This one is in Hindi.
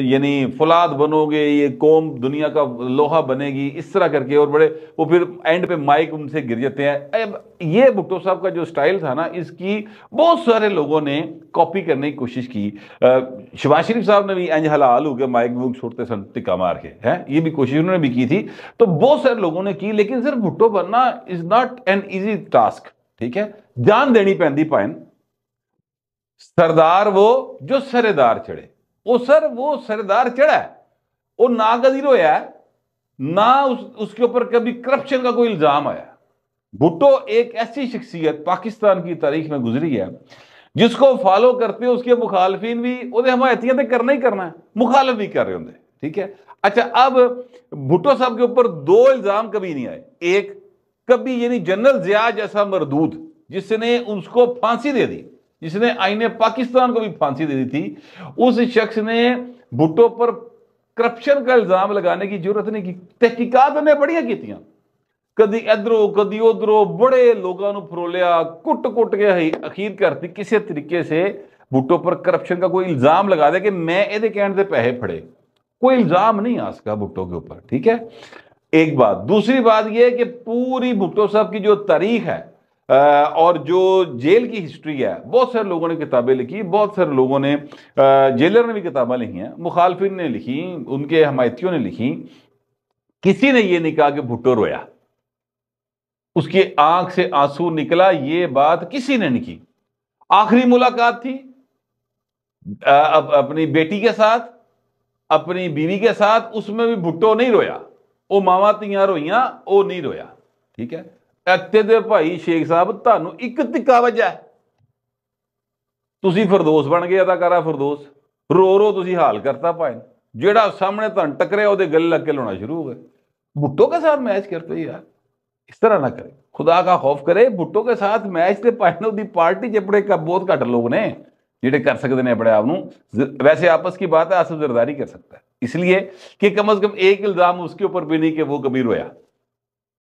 यानी फुलाद बनोगे ये कौम दुनिया का लोहा बनेगी इस तरह करके और बड़े वो फिर एंड पे माइक उनसे गिर जाते हैं ये भुट्टो साहब का जो स्टाइल था ना इसकी बहुत सारे लोगों ने कॉपी करने की कोशिश की शबाज शरीफ साहब ने भी एंज हला आलू के माइक वूक छोड़ते सन टिक्का मार के हैं ये भी कोशिश उन्होंने भी की थी तो बहुत सारे लोगों ने की लेकिन सिर्फ भुट्टो बनना is not an easy task ठीक है जान देनी पैंती पाइन सरदार वो जो सरेदार चढ़े वो सर वो सरदार चढ़ा है वो ना होया ना उस, उसके ऊपर कभी करप्शन का कोई इल्जाम आया भुट्टो एक ऐसी शख्सियत पाकिस्तान की तारीख में गुजरी है जिसको फॉलो करते हैं उसके मुखालफिन भी वो हमायतियां तो करना ही करना है मुखालफ भी कर रहे होंगे ठीक है अच्छा अब भुट्टो साहब के ऊपर दो इल्जाम कभी नहीं आए एक कभी यानी जनरल जिया जैसा मरदूद जिसने उसको फांसी दे दी जिसने आईने पाकिस्तान को भी फांसी दे दी थी उस शख्स ने भुट्टो पर करप्शन का इल्जाम लगाने की जरूरत नहीं की तहकीकात उन्हें बढ़िया की कभी इधरों कभी उधरों बड़े लोगों फरोलिया कुट कुट के अखीर करती किसी तरीके से भुट्टो पर करप्शन का कोई इल्जाम लगा दे कि मैं ये कहने से पैसे फड़े कोई इल्जाम नहीं आ सका भुट्टो के ऊपर ठीक है एक बात दूसरी बात यह कि पूरी भुट्टो साहब की जो तारीख है और जो जेल की हिस्ट्री है बहुत सारे लोगों ने किताबें लिखी बहुत सारे लोगों ने जेलर ने भी किताबें लिखी हैं मुखालफिन ने लिखी उनके हमायतियों ने लिखी किसी ने यह नहीं कहा कि भुट्टो रोया उसकी आंख से आंसू निकला ये बात किसी ने नहीं की आखिरी मुलाकात थी अब अपनी बेटी के साथ अपनी बीवी के साथ उसमें भी भुट्टो नहीं रोया वो मामा तियां रोइया वो नहीं रोया ठीक है ਇੱਥੇ ਦੇ ਭਾਈ ਸ਼ੇਖ ਸਾਹਿਬ ਤੁਹਾਨੂੰ ਇੱਕ ਧਿੱਕਾ ਵਜਾ ਤੁਸੀਂ ਫਰਦੋਸ ਬਣ ਗਏ ਅਦਾਕਾਰਾ ਫਰਦੋਸ ਰੋ ਰੋ ਤੁਸੀਂ ਹਾਲ ਕਰਤਾ ਭਾਈ ਜਿਹੜਾ ਸਾਹਮਣੇ ਤੁਹਾਨੂੰ ਟਕਰਿਆ ਉਹਦੇ ਗੱਲ ਲੱਗ ਕੇ ਲਾਉਣਾ ਸ਼ੁਰੂ ਹੋ ਗਏ ਬੁੱਟੋ ਕੇ ਸਾਥ ਮੈਚ ਕਰਤੇ ਯਾਰ ਇਸ ਤਰ੍ਹਾਂ ਨਾ ਕਰੇ ਖੁਦਾ ਦਾ ਖੌਫ ਕਰੇ ਬੁੱਟੋ ਕੇ ਸਾਥ ਮੈਚ ਤੇ ਪਾਇਨੋ ਦੀ ਪਾਰਟੀ ਜਿਪੜੇ ਕਾ ਬਹੁਤ ਘੱਟ ਲੋਕ ਨੇ ਜਿਹੜੇ ਕਰ ਸਕਦੇ ਨੇ ਆਪਣੇ ਆਪ ਨੂੰ ਵੈਸੇ ਆਪਸ ਕੀ ਬਾਤ ਹੈ आसफ ਜ਼ਰਦਾਰੀ ਕਰ ਸਕਦਾ ਇਸ ਲਈ ਕਿ कम अज ਕਮ ਇੱਕ ਇਲਜ਼ਾਮ ਉਸਕੇ ਉੱਪਰ ਵੀ ਨਹੀਂ ਕਿ ਉਹ ਕਬੀਰ ਹੋਇਆ